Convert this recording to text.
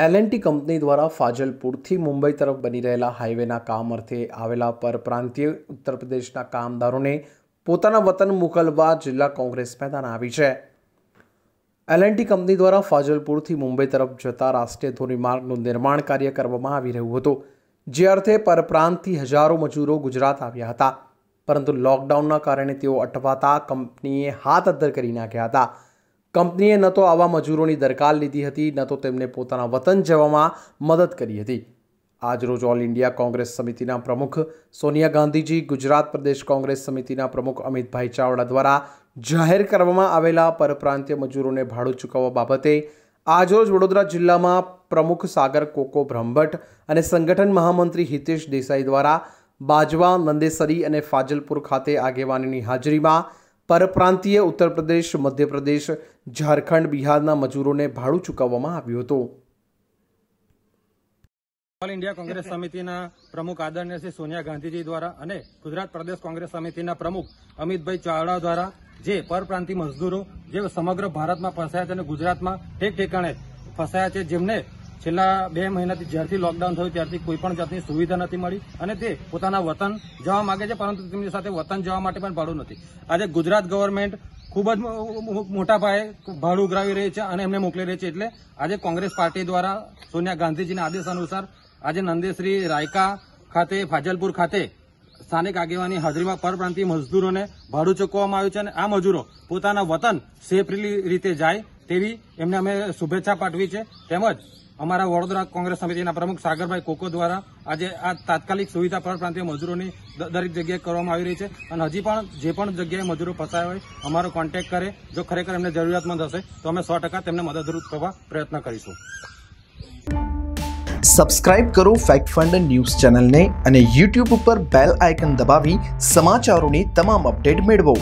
L&T company દ્વારા ફાજલપુરથી મુંબઈ તરફ બની રહેલા હાઈવેના કામ અર્થે આવેલા પર પ્રાંતીય ઉત્તર પ્રદેશના કામદારોને પોતાના વતન મોકલવા જિલ્લા કોંગ્રેસ મેદાન આવી છે એલએનટી કંપની દ્વારા ફાજલપુરથી મુંબઈ તરફ જતા રાષ્ટ્રીય ધોરીમાર્ગનું નિર્માણ કાર્ય કરવામાં આવી રહ્યું હતું જે અર્થે પરપ્રાંતથી હજારો મજૂરો ગુજરાત આવ્યા હતા પરંતુ લોકડાઉનના કારણે તેઓ અટવાતા કંપનીએ હાથ અદ્દર કરી નાખ્યા હતા કંપનીએ ન તો આવા મજૂરોની દરકાર લીધી હતી ન તો તેમને પોતાના વતન જવામાં મદદ કરી હતી આજરોજ ઓલ ઇન્ડિયા કોંગ્રેસ સમિતિના પ્રમુખ સોનિયા ગાંધીજી ગુજરાત પ્રદેશ કોંગ્રેસ સમિતિના પ્રમુખ અમિતભાઈ ચાવડા દ્વારા જાહેર કરવામાં આવેલા પરપ્રાંતીય મજૂરોને ભાડું ચૂકવવા બાબતે આજરોજ વડોદરા જિલ્લામાં પ્રમુખ સાગર કોકો બ્રહ્મભટ્ટ અને સંગઠન મહામંત્રી હિતેશ દેસાઈ દ્વારા બાજવા નંદેસરી અને ફાજલપુર ખાતે આગેવાનીની હાજરીમાં પરપ્રાંતીય ઉત્તર મધ્યપ્રદેશ ઝારખંડ બિહારના મજૂરોને ભાડું ચૂકવવામાં આવ્યું હતું ઓલ ઇન્ડિયા કોંગ્રેસ સમિતિના પ્રમુખ આદરણીય શ્રી સોનિયા ગાંધીજી દ્વારા અને ગુજરાત પ્રદેશ કોંગ્રેસ સમિતિના પ્રમુખ અમિતભાઈ ચાવડા દ્વારા જે પરપ્રાંતિ મજદૂરો જે સમગ્ર ભારતમાં ફસાયા છે અને ગુજરાતમાં ઠેક ઠેકાણે ફસાયા છે જેમને છેલ્લા બે મહિનાથી જ્યારથી લોકડાઉન થયું ત્યારથી કોઈ પણ જાતની સુવિધા નથી મળી અને તે પોતાના વતન જવા માગે છે પરંતુ તેમની સાથે વતન જવા માટે પણ ભાડું નથી આજે ગુજરાત ગવર્મેન્ટ ખૂબ જ મોટા પાયે ભાડું ઉઘરાવી રહી છે અને એમને મોકલી રહી છે એટલે આજે કોંગ્રેસ પાર્ટી દ્વારા સોનિયા ગાંધીજીના આદેશ અનુસાર આજે નંદેશ્રી રાયકા ખાતે ફાજલપુર ખાતે સ્થાનિક આગેવાની હાજરીમાં પરપ્રાંતિય મજદૂરોને ભાડું ચૂકવવામાં આવ્યું છે અને આ મજૂરો પોતાના વતન સેફલી રીતે જાય તેવી એમને અમે શુભેચ્છા પાઠવી છે તેમજ અમારા વડોદરા કોંગ્રેસ સમિતિના પ્રમુખ સાગરભાઈ કોકો દ્વારા આજે આ તાત્કાલિક સુવિધા પર પરપ્રાંતીય મજૂરોની દરેક જગ્યાએ કરવામાં આવી રહી છે અને હજી પણ જે પણ જગ્યાએ મજૂરો ફસાયા હોય અમારો કોન્ટેક્ટ કરે જો ખરેખર એમને જરૂરિયાતમંદ હશે તો અમે સો ટકા તેમને મદદરૂપ થવા પ્રયત્ન કરીશું સબસ્ક્રાઇબ કરો ફેક્ટ ફંડ ન્યૂઝ ચેનલને અને યુટ્યુબ ઉપર બેલ આઇકન દબાવી સમાચારોની તમામ અપડેટ મેળવો